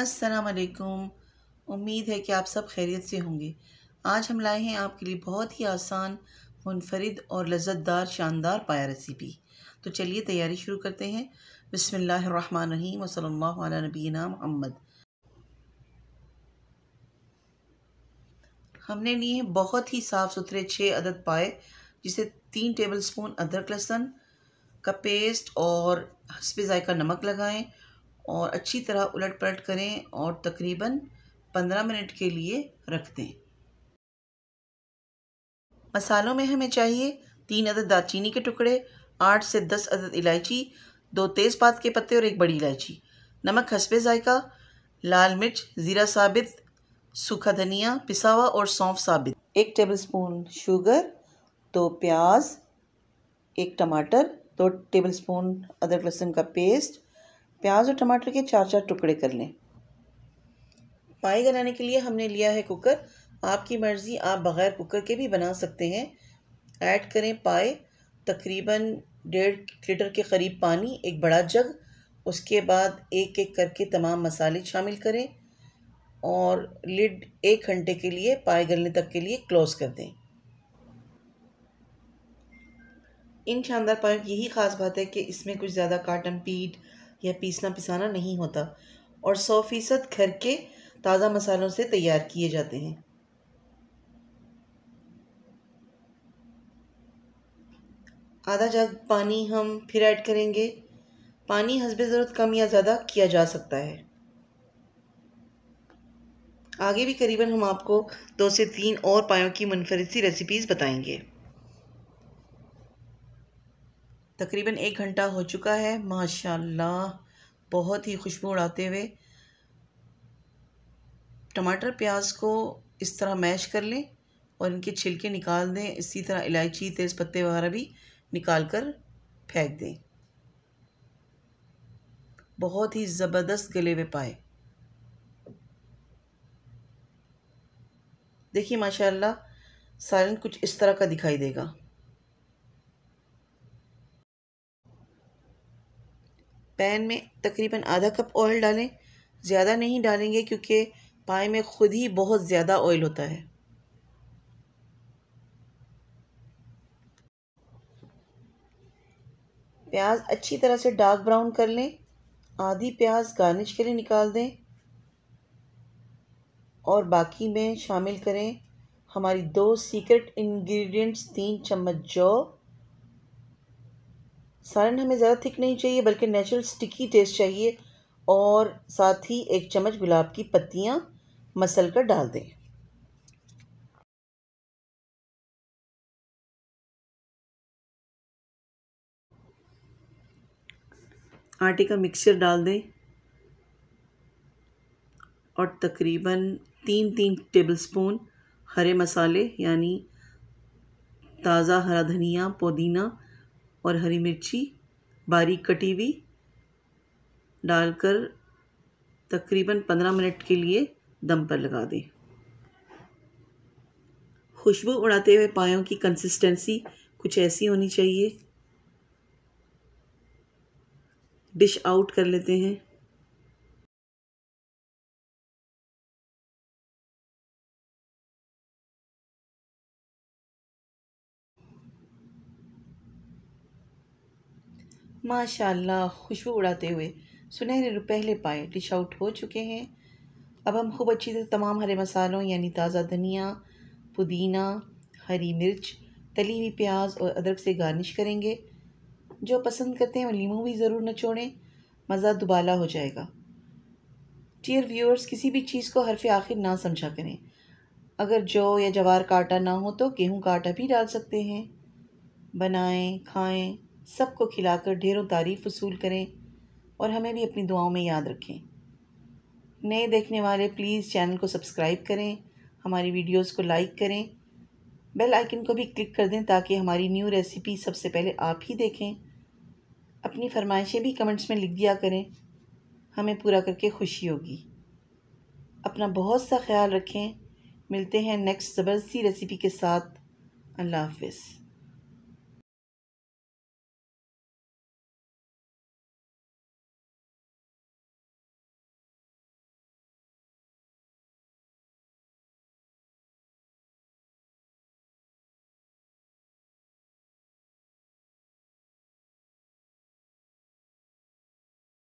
अस्सलाम वालेकुम उम्मीद है कि आप सब खैरियत से होंगे आज हम लाए हैं आपके लिए बहुत ही आसान मुनफरद और लज्जतदार शानदार पाया रेसिपी तो चलिए तैयारी शुरू करते हैं बसमीम नबी नबीना महमद हमने लिए बहुत ही साफ़ सुथरे छः अदद पाए जिसे तीन टेबल स्पून अदरक लहसन का पेस्ट और हसब जायका नमक लगाएँ और अच्छी तरह उलट पलट करें और तकरीबन पंद्रह मिनट के लिए रख दें मसालों में हमें चाहिए तीन अदद दालचीनी के टुकड़े आठ से दस अदद इलायची दो तेज़पात के पत्ते और एक बड़ी इलायची नमक हसबे जायका लाल मिर्च ज़ीरा साबित सूखा धनिया पिसावा और सौंफ साबित एक टेबल स्पून शुगर दो प्याज एक टमाटर दो टेबल स्पून अदरक लहसुन का पेस्ट प्याज और टमाटर के चार चार टुकड़े कर लें पाई बनाने के लिए हमने लिया है कुकर आपकी मर्ज़ी आप बग़ैर कुकर के भी बना सकते हैं ऐड करें पाए तकरीबन डेढ़ लीटर के करीब पानी एक बड़ा जग उसके बाद एक एक करके तमाम मसाले शामिल करें और लिड एक घंटे के लिए पाए गलने तक के लिए क्लोज़ कर दें इन शानदार पाए की यही ख़ास बात है कि इसमें कुछ ज़्यादा काटन पीट यह पीसना पिसाना नहीं होता और सौ फीसद घर के ताज़ा मसालों से तैयार किए जाते हैं आधा जग पानी हम फिर ऐड करेंगे पानी हसब ज़रूरत कम या ज़्यादा किया जा सकता है आगे भी करीबन हम आपको दो से तीन और पायों की मुनफरद सी रेसिपीज़ बताएंगे तकरीबन एक घंटा हो चुका है माशाल्लाह बहुत ही खुशबू उड़ाते हुए टमाटर प्याज को इस तरह मैश कर लें और इनके छिलके निकाल दें इसी तरह इलायची तेज़ पत्ते वगैरह भी निकाल कर फेंक दें बहुत ही ज़बरदस्त गले हुए पाए देखिए माशाल्लाह सालन कुछ इस तरह का दिखाई देगा पैन में तकरीबन आधा कप ऑयल डालें ज़्यादा नहीं डालेंगे क्योंकि पाए में ख़ुद ही बहुत ज़्यादा ऑयल होता है प्याज अच्छी तरह से डार्क ब्राउन कर लें आधी प्याज गार्निश के लिए निकाल दें और बाकी में शामिल करें हमारी दो सीक्रेट इंग्रेडिएंट्स तीन चम्मच जौ सालन हमें ज़्यादा थिक नहीं चाहिए बल्कि नेचुरल स्टिकी टेस्ट चाहिए और साथ ही एक चम्मच गुलाब की पत्तियाँ मसल कर डाल दें आटे का मिक्सचर डाल दें और तकरीबन तीन तीन टेबलस्पून हरे मसाले यानी ताज़ा हरा धनिया पुदीना और हरी मिर्ची बारीक कटी हुई डालकर तकरीबन पंद्रह मिनट के लिए दम पर लगा दें खुशबू उड़ाते हुए पायों की कंसिस्टेंसी कुछ ऐसी होनी चाहिए डिश आउट कर लेते हैं माशाल्लाह खुशबू उड़ाते हुए सुनहरे पहले पाए डिश आउट हो चुके हैं अब हम खूब अच्छी तरह तमाम हरे मसालों यानी ताज़ा धनिया पुदीना हरी मिर्च तली हुई प्याज और अदरक से गार्निश करेंगे जो पसंद करते हैं वो लीमू भी ज़रूर न छोड़ें मज़ा दुबाला हो जाएगा डियर व्यूअर्स किसी भी चीज़ को हरफ आखिर ना समझा करें अगर जौ या जवार का आटा ना हो तो गेहूँ का आटा भी डाल सकते हैं बनाएं खाएं सबको खिलाकर ढेरों तारीफ़ वसूल करें और हमें भी अपनी दुआओं में याद रखें नए देखने वाले प्लीज़ चैनल को सब्सक्राइब करें हमारी वीडियोस को लाइक करें बेल आइकन को भी क्लिक कर दें ताकि हमारी न्यू रेसिपी सबसे पहले आप ही देखें अपनी फरमाइशें भी कमेंट्स में लिख दिया करें हमें पूरा करके खुशी होगी अपना बहुत सा ख्याल रखें मिलते हैं नेक्स्ट ज़बरदस्ती रेसिपी के साथ अल्लाह हाफिज़